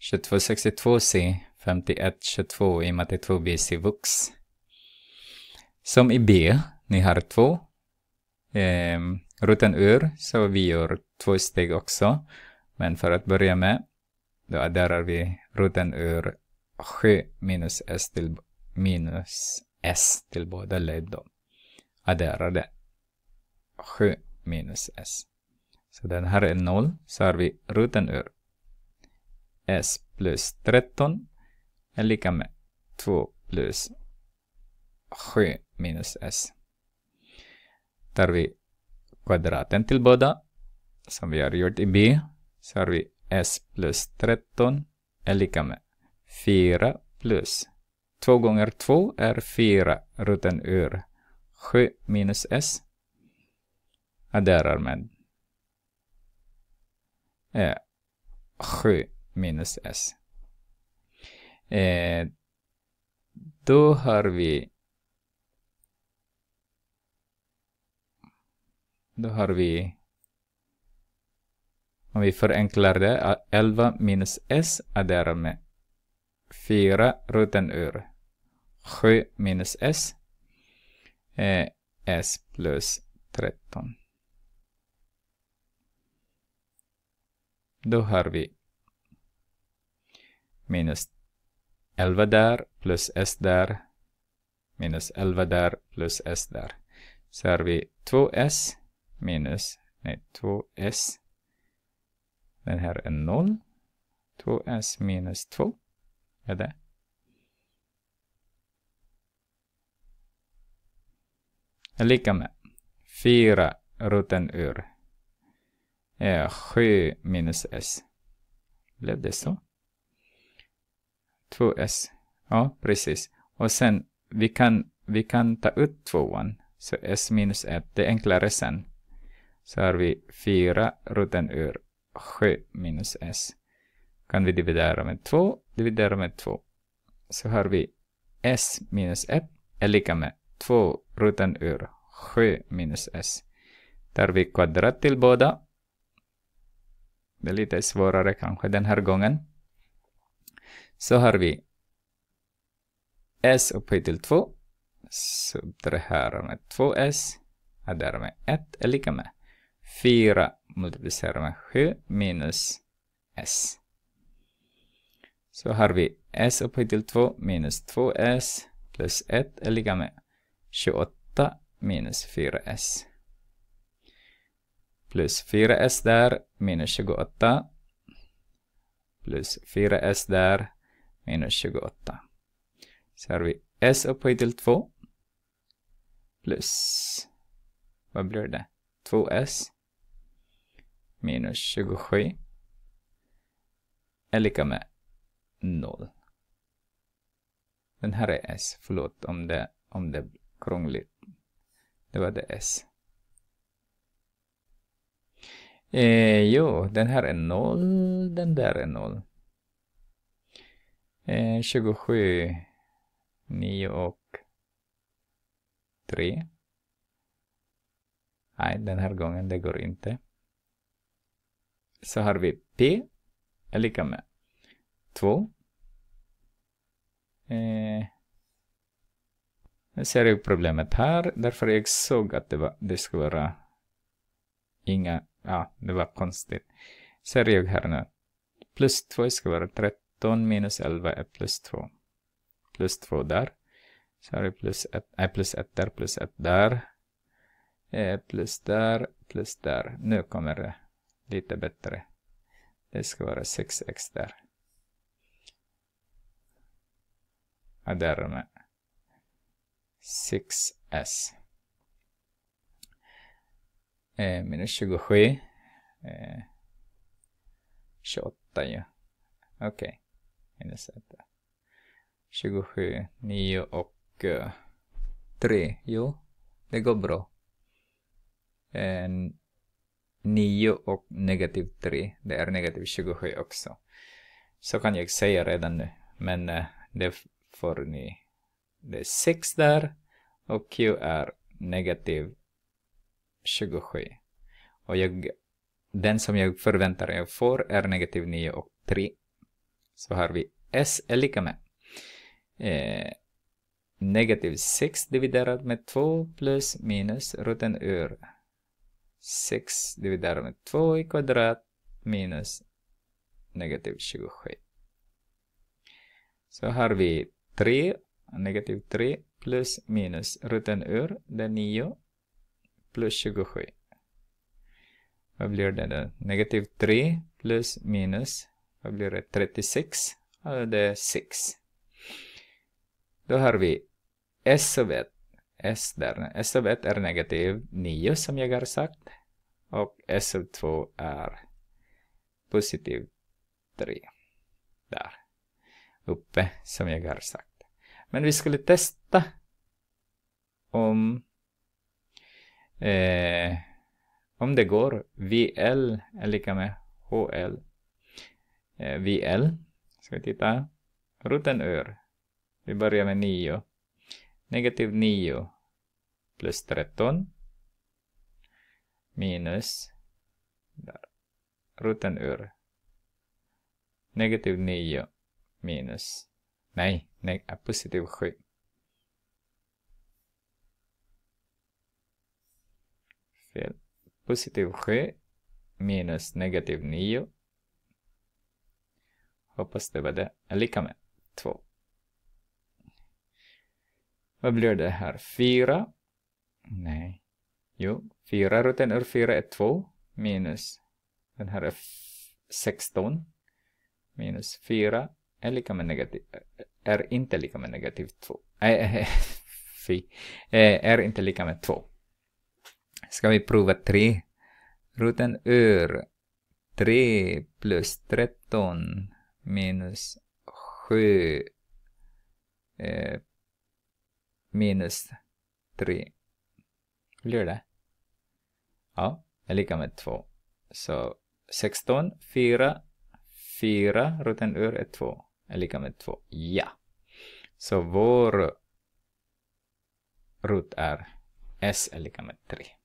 2262C 5122 i och 2B sivux. Som i B, ni har två. Eh, roten ur, så vi gör två steg också. Men för att börja med, då adderar vi roten ur 7 minus S till, minus S till båda led då. Adderar det. 7 minus S. Så den här är noll, så har vi roten ur s plus 13 är lika med 2 plus 7 minus s. Tar vi kvadraten till båda, som vi har gjort i b, så har vi s plus 13 är lika med 4 plus 2 gånger 2 är 4 ruten ur 7 minus s adderar med eh, 7 minus s. Eh, då har vi då har vi om vi förenklar det, 11 minus s är därmed 4 roten ur 7 minus s eh, s plus 13. Då har vi minus 11 där plus s där minus 11 där plus s där. Så har vi 2s minus, nej 2s. Den här är 0. 2s minus 2 är det. Är lika med 4 roten ur. Är 7 minus s. Blev det så? 2s. Ja, precis. Och sen vi kan, vi kan ta ut tvåan, så s minus 1, det är enklare sen. Så har vi 4 roten ur 7 minus s. Kan vi dividera med 2, dividera med 2. Så har vi s minus 1 är lika med 2 roten ur 7 minus s. Tar vi kvadrat till båda. Det är lite svårare kanske den här gången. Så har vi s upphöjt till 2. Så med här 2s. Är därmed 1 är lika med 4 multiplicerar med 7 minus s. Så har vi s upphöjt till 2 minus 2s plus 1 är lika med 28 minus 4s. Plus 4s där minus 28 plus 4s där minus 28. Så har vi s upphöjt till 2 plus, vad blir det? 2s minus 27 är lika med 0. Den här är s, förlåt om det, om det är krångligt. Det var det s. Eh, jo, den här är 0, den där är 0. 27, eh, 9 och 3. Nej, den här gången det går inte. Så har vi P är lika med 2. Eh, nu ser jag problemet här, därför jag såg att det, var, det skulle vara inga, ja, det var konstigt. Ser jag här nu. Plus 2 ska vara 13. 13 minus 11 är plus 2. Plus 2 där. Sorry, plus 1, nej, plus 1 där, plus 1 där. Eh, plus där, plus där. Nu kommer det lite bättre. Det ska vara 6x där. Och därmed 6s. Eh, minus 27. Eh, 28 ju. Ja. Okej. Okay minns inte. 27, 9 och 3. Eh, jo, det går bra. 9 och negativ 3. Det är negativ 27 också. Så kan jag säga redan nu. Men eh, det får ni. Det är 6 där och Q är negativ 27. Och jag, den som jag förväntar mig får är negativ 9 och 3 så har vi s är lika med eh, negativ 6 dividerat med 2 plus minus roten ur 6 dividerat med 2 i kvadrat minus negativ 27. Så har vi 3, negativ 3 plus minus roten ur, det är 9 plus 27. Vad blir det då? Negativ 3 plus minus vad blir det? 36? Det är 6. Då har vi S av 1. S där. S av 1 är negativ 9 som jag har sagt. Och S av 2 är positiv 3. Där. Uppe som jag har sagt. Men vi skulle testa om eh, om det går VL är lika med HL Eh, VL. Ska vi titta Ruten ur, Vi börjar med 9. Negativ 9 plus 13 minus där, rutten ur. Negativ 9 minus, nej, ne eh, positiv 7. Fel. Positiv 7 minus negativ 9 Hoppas det var det. Lika med 2. Vad blir det här? 4. Nej. Jo, 4. roten ur 4 är 2. minus den här är 16 minus 4 är lika med negativ är inte lika med negativ 2. Äh, fy. Eh, är inte lika med 2. Ska vi prova 3? Roten ur 3 plus 13 minus 7 eh, minus 3. Blir det? Ja, är lika med 2. Så 16, 4, 4 roten ur är 2. Är lika med 2. Ja. Så vår rot är S är lika med 3.